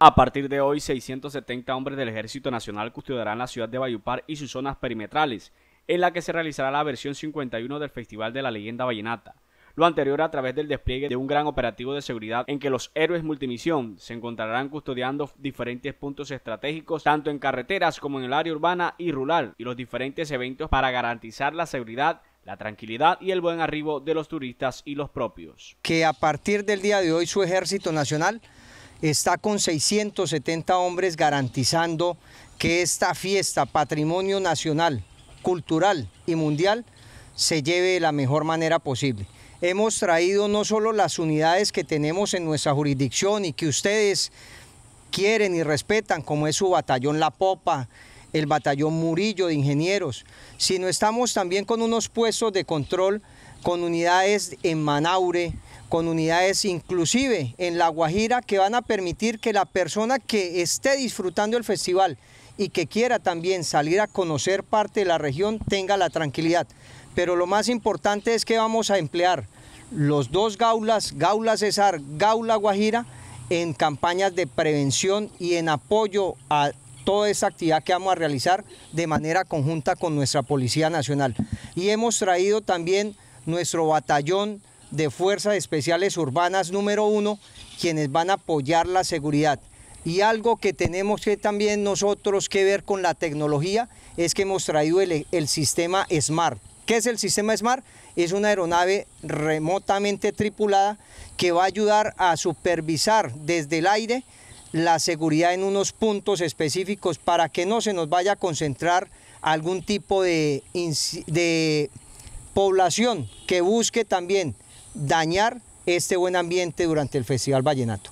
A partir de hoy, 670 hombres del Ejército Nacional custodiarán la ciudad de Bayupar y sus zonas perimetrales, en la que se realizará la versión 51 del Festival de la Leyenda Vallenata. Lo anterior a través del despliegue de un gran operativo de seguridad en que los héroes multimisión se encontrarán custodiando diferentes puntos estratégicos tanto en carreteras como en el área urbana y rural y los diferentes eventos para garantizar la seguridad la tranquilidad y el buen arribo de los turistas y los propios. Que a partir del día de hoy su Ejército Nacional está con 670 hombres garantizando que esta fiesta, patrimonio nacional, cultural y mundial, se lleve de la mejor manera posible. Hemos traído no solo las unidades que tenemos en nuestra jurisdicción y que ustedes quieren y respetan, como es su batallón La Popa, el batallón Murillo de ingenieros, sino estamos también con unos puestos de control con unidades en Manaure, con unidades inclusive en La Guajira que van a permitir que la persona que esté disfrutando el festival y que quiera también salir a conocer parte de la región tenga la tranquilidad. Pero lo más importante es que vamos a emplear los dos gaulas, Gaula Cesar, Gaula Guajira, en campañas de prevención y en apoyo a toda esa actividad que vamos a realizar de manera conjunta con nuestra Policía Nacional. Y hemos traído también nuestro batallón de Fuerzas Especiales Urbanas número uno, quienes van a apoyar la seguridad. Y algo que tenemos que también nosotros que ver con la tecnología es que hemos traído el, el sistema SMART. ¿Qué es el sistema SMART? Es una aeronave remotamente tripulada que va a ayudar a supervisar desde el aire la seguridad en unos puntos específicos para que no se nos vaya a concentrar algún tipo de, de población que busque también dañar este buen ambiente durante el Festival Vallenato.